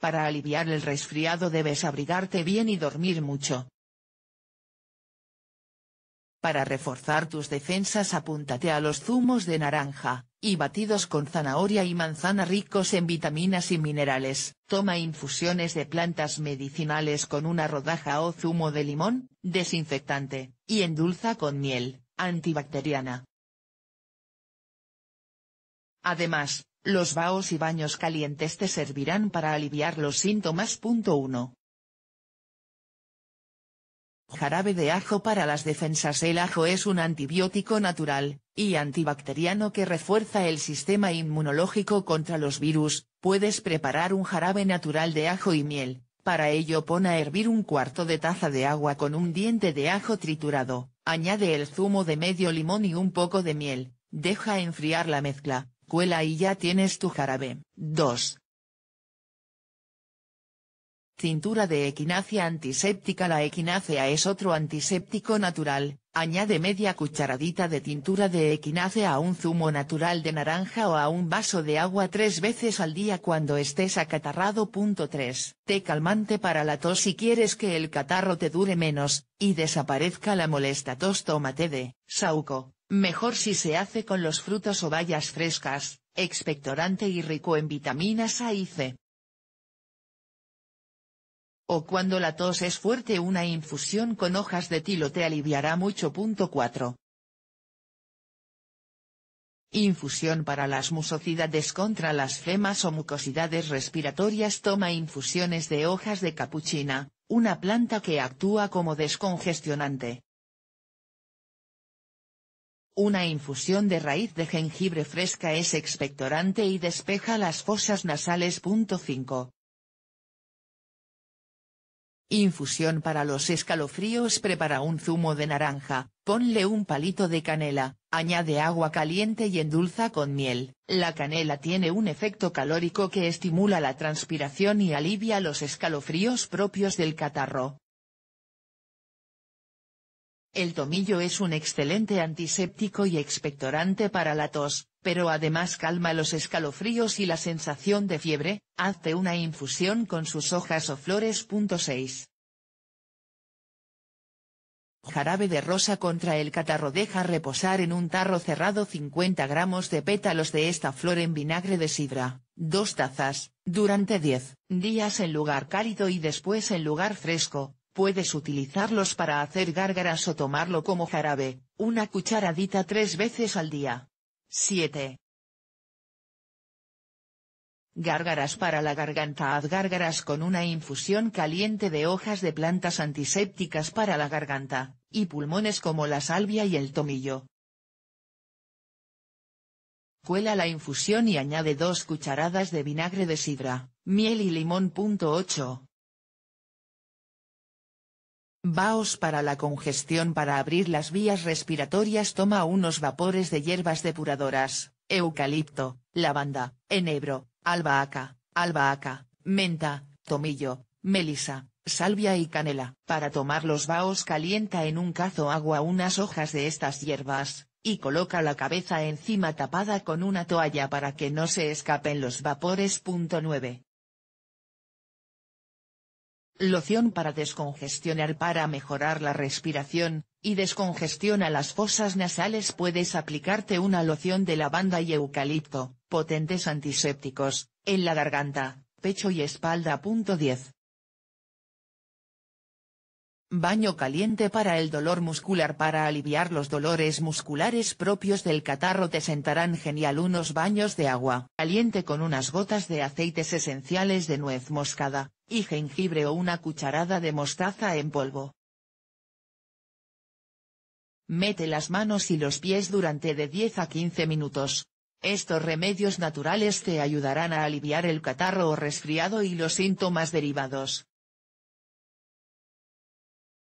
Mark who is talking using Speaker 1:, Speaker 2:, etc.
Speaker 1: Para aliviar el resfriado debes abrigarte bien y dormir mucho. Para reforzar tus defensas apúntate a los zumos de naranja, y batidos con zanahoria y manzana ricos en vitaminas y minerales. Toma infusiones de plantas medicinales con una rodaja o zumo de limón, desinfectante, y endulza con miel, antibacteriana. Además, los baos y baños calientes te servirán para aliviar los síntomas. 1. Jarabe de ajo para las defensas El ajo es un antibiótico natural, y antibacteriano que refuerza el sistema inmunológico contra los virus, puedes preparar un jarabe natural de ajo y miel, para ello pon a hervir un cuarto de taza de agua con un diente de ajo triturado, añade el zumo de medio limón y un poco de miel, deja enfriar la mezcla, Cuela y ya tienes tu jarabe. 2. Cintura de equinacia antiséptica La equinacea es otro antiséptico natural, añade media cucharadita de tintura de equinacea a un zumo natural de naranja o a un vaso de agua tres veces al día cuando estés acatarrado. 3. te calmante para la tos si quieres que el catarro te dure menos, y desaparezca la molesta tos tómate de, sauco, Mejor si se hace con los frutos o bayas frescas, expectorante y rico en vitaminas A y C. O cuando la tos es fuerte una infusión con hojas de tilo te aliviará mucho. Infusión para las musocidades contra las femas o mucosidades respiratorias Toma infusiones de hojas de capuchina, una planta que actúa como descongestionante, una infusión de raíz de jengibre fresca es expectorante y despeja las fosas nasales. 5. Infusión para los escalofríos Prepara un zumo de naranja, ponle un palito de canela, añade agua caliente y endulza con miel. La canela tiene un efecto calórico que estimula la transpiración y alivia los escalofríos propios del catarro. El tomillo es un excelente antiséptico y expectorante para la tos, pero además calma los escalofríos y la sensación de fiebre, hazte una infusión con sus hojas o flores. Jarabe de rosa contra el catarro Deja reposar en un tarro cerrado 50 gramos de pétalos de esta flor en vinagre de sidra, dos tazas, durante 10 días en lugar cálido y después en lugar fresco, Puedes utilizarlos para hacer gárgaras o tomarlo como jarabe, una cucharadita tres veces al día. 7. Gárgaras para la garganta Haz gárgaras con una infusión caliente de hojas de plantas antisépticas para la garganta, y pulmones como la salvia y el tomillo. Cuela la infusión y añade dos cucharadas de vinagre de sidra, miel y limón. 8. Vaos para la congestión para abrir las vías respiratorias toma unos vapores de hierbas depuradoras, eucalipto, lavanda, enebro, albahaca, albahaca, menta, tomillo, melisa, salvia y canela. Para tomar los vaos calienta en un cazo agua unas hojas de estas hierbas, y coloca la cabeza encima tapada con una toalla para que no se escapen los vapores. Loción para descongestionar para mejorar la respiración, y descongestiona las fosas nasales puedes aplicarte una loción de lavanda y eucalipto, potentes antisépticos, en la garganta, pecho y espalda. 10. Baño caliente para el dolor muscular Para aliviar los dolores musculares propios del catarro te sentarán genial unos baños de agua caliente con unas gotas de aceites esenciales de nuez moscada, y jengibre o una cucharada de mostaza en polvo. Mete las manos y los pies durante de 10 a 15 minutos. Estos remedios naturales te ayudarán a aliviar el catarro o resfriado y los síntomas derivados.